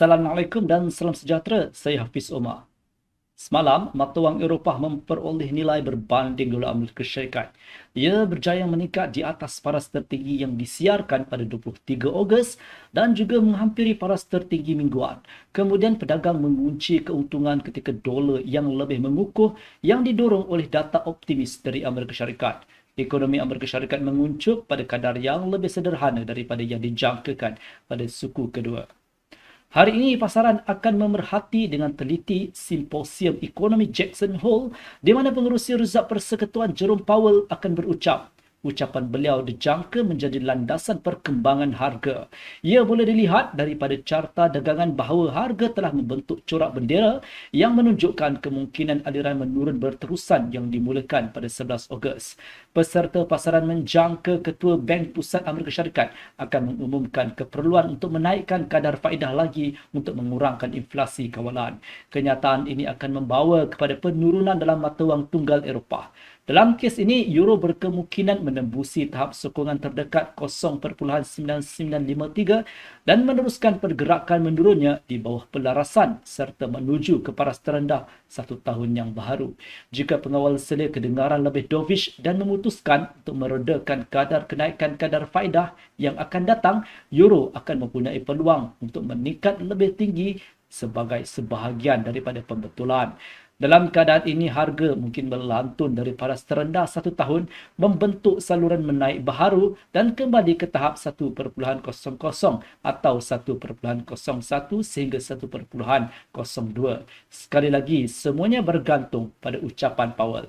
Assalamualaikum dan salam sejahtera, saya Hafiz Omar. Semalam, mata wang Eropah memperoleh nilai berbanding dolar Amerika Syarikat. Ia berjaya meningkat di atas paras tertinggi yang disiarkan pada 23 Ogos dan juga menghampiri paras tertinggi mingguan. Kemudian pedagang mengunci keuntungan ketika dolar yang lebih mengukuh yang didorong oleh data optimis dari Amerika Syarikat. Ekonomi Amerika Syarikat menguncup pada kadar yang lebih sederhana daripada yang dijangkakan pada suku kedua. Hari ini pasaran akan memerhati dengan teliti simposium ekonomi Jackson Hole di mana pengerusi Ruzak Persekutuan Jerome Powell akan berucap Ucapan beliau dijangka menjadi landasan perkembangan harga. Ia boleh dilihat daripada carta dagangan bahawa harga telah membentuk corak bendera yang menunjukkan kemungkinan aliran menurun berterusan yang dimulakan pada 11 Ogos. Peserta pasaran menjangka Ketua Bank Pusat Amerika Syarikat akan mengumumkan keperluan untuk menaikkan kadar faedah lagi untuk mengurangkan inflasi kawalan. Kenyataan ini akan membawa kepada penurunan dalam mata wang tunggal Eropah. Dalam kes ini, euro berkemungkinan menembusi tahap sokongan terdekat 0.9953 dan meneruskan pergerakan menurunnya di bawah pelarasan serta menuju ke paras terendah satu tahun yang baru. Jika pengawal selia kedengaran lebih dovish dan memutuskan untuk meredakan kadar kenaikan kadar faedah yang akan datang, euro akan mempunyai peluang untuk meningkat lebih tinggi sebagai sebahagian daripada pembetulan. Dalam keadaan ini harga mungkin berlantun daripada paras terendah satu tahun membentuk saluran menaik baharu dan kembali ke tahap 1.00 atau 1.01 sehingga 1.02. Sekali lagi, semuanya bergantung pada ucapan Powell.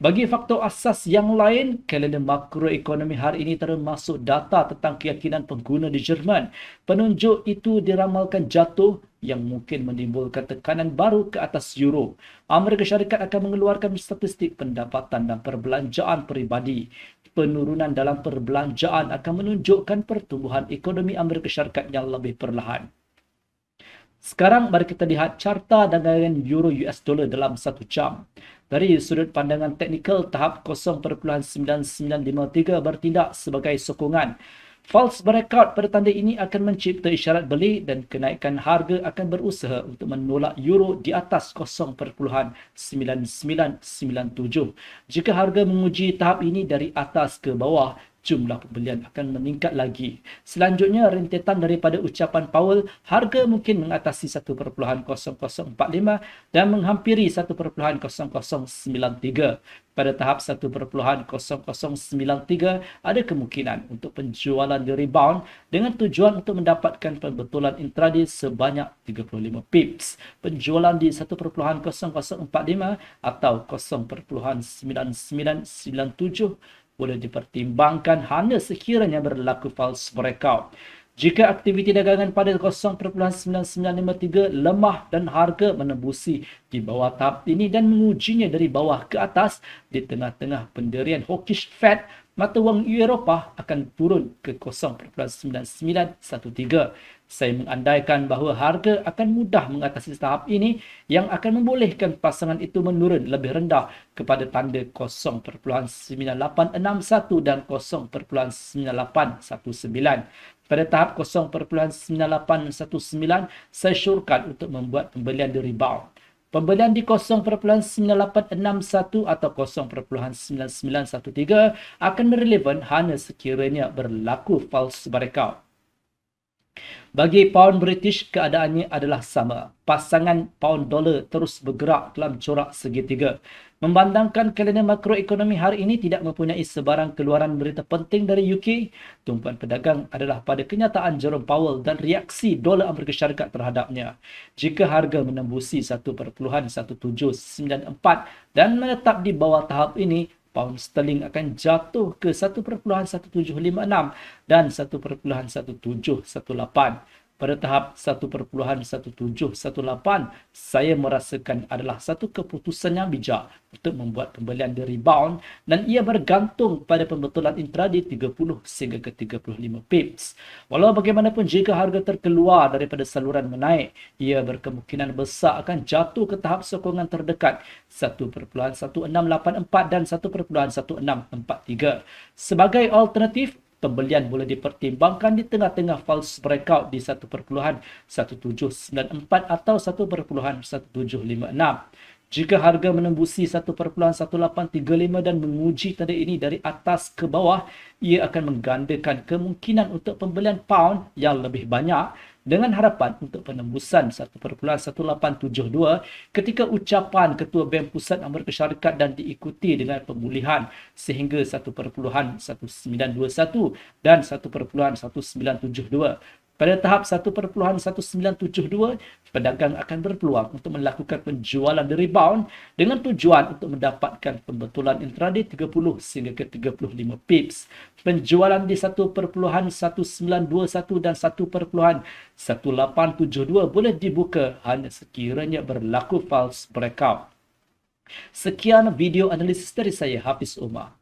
Bagi faktor asas yang lain, kalender makroekonomi hari ini termasuk data tentang keyakinan pengguna di Jerman. Penunjuk itu diramalkan jatuh yang mungkin menimbulkan tekanan baru ke atas euro. Amerika Syarikat akan mengeluarkan statistik pendapatan dan perbelanjaan peribadi. Penurunan dalam perbelanjaan akan menunjukkan pertumbuhan ekonomi Amerika Syarikat yang lebih perlahan. Sekarang mari kita lihat carta dagangan euro US dollar dalam satu jam. Dari sudut pandangan teknikal, tahap 0.9953 bertindak sebagai sokongan. False breakout pada tanda ini akan mencipta isyarat beli dan kenaikan harga akan berusaha untuk menolak euro di atas 0.9997. Jika harga menguji tahap ini dari atas ke bawah, jumlah pembelian akan meningkat lagi. Selanjutnya, rentetan daripada ucapan Powell, harga mungkin mengatasi 1.0045 dan menghampiri 1.0093. Pada tahap 1.0093, ada kemungkinan untuk penjualan di rebound dengan tujuan untuk mendapatkan pembetulan intraday sebanyak 35 pips. Penjualan di 1.0045 atau 0.9997 boleh dipertimbangkan hanya sekiranya berlaku false breakout. Jika aktiviti dagangan pada 0.9953 lemah dan harga menembusi di bawah tahap ini dan mengujinya dari bawah ke atas di tengah-tengah pendirian hawkish Fed, mata wang Eropah akan turun ke 0.9913. Saya mengandaikan bahawa harga akan mudah mengatasi tahap ini yang akan membolehkan pasangan itu menurun lebih rendah kepada tanda 0.9861 dan 0.9819. Pada tahap 0.9819, saya syurkan untuk membuat pembelian di rebound. Pembelian di 0.9861 atau 0.9913 akan relevan hanya sekiranya berlaku false breakout. Bagi pound British, keadaannya adalah sama. Pasangan pound dolar terus bergerak dalam corak segitiga. Membandangkan kalender makroekonomi hari ini tidak mempunyai sebarang keluaran berita penting dari UK, tumpuan pedagang adalah pada kenyataan Jerome Powell dan reaksi dolar Amerika Syarikat terhadapnya. Jika harga menembusi 1.1794 dan menetap di bawah tahap ini, pound sterling akan jatuh ke 1.1756 dan 1.1718 pada tahap 1.1718 saya merasakan adalah satu keputusan yang bijak untuk membuat pembelian di rebound dan ia bergantung pada pembetulan intraday 30 sehingga ke 35 pips. Walau bagaimanapun jika harga terkeluar daripada saluran menaik, ia berkemungkinan besar akan jatuh ke tahap sokongan terdekat 1.1684 dan 1.1643. Sebagai alternatif, pembelian boleh dipertimbangkan di tengah-tengah false breakout di 1.1794 atau 1.1756. Jika harga menembusi 1.1835 dan menguji tanda ini dari atas ke bawah, ia akan menggandakan kemungkinan untuk pembelian pound yang lebih banyak dengan harapan untuk penembusan 1.1872 ketika ucapan Ketua Bank Pusat Amerika Syarikat dan diikuti dengan pemulihan sehingga 1.1921 dan 1.1972. Pada tahap 1.1972, pedagang akan berpeluang untuk melakukan penjualan di rebound dengan tujuan untuk mendapatkan pembetulan intraday 30 sehingga ke 35 pips. Penjualan di 1.1921 dan 1.1872 boleh dibuka hanya sekiranya berlaku false breakout. Sekian video analisis dari saya Hafiz Umar.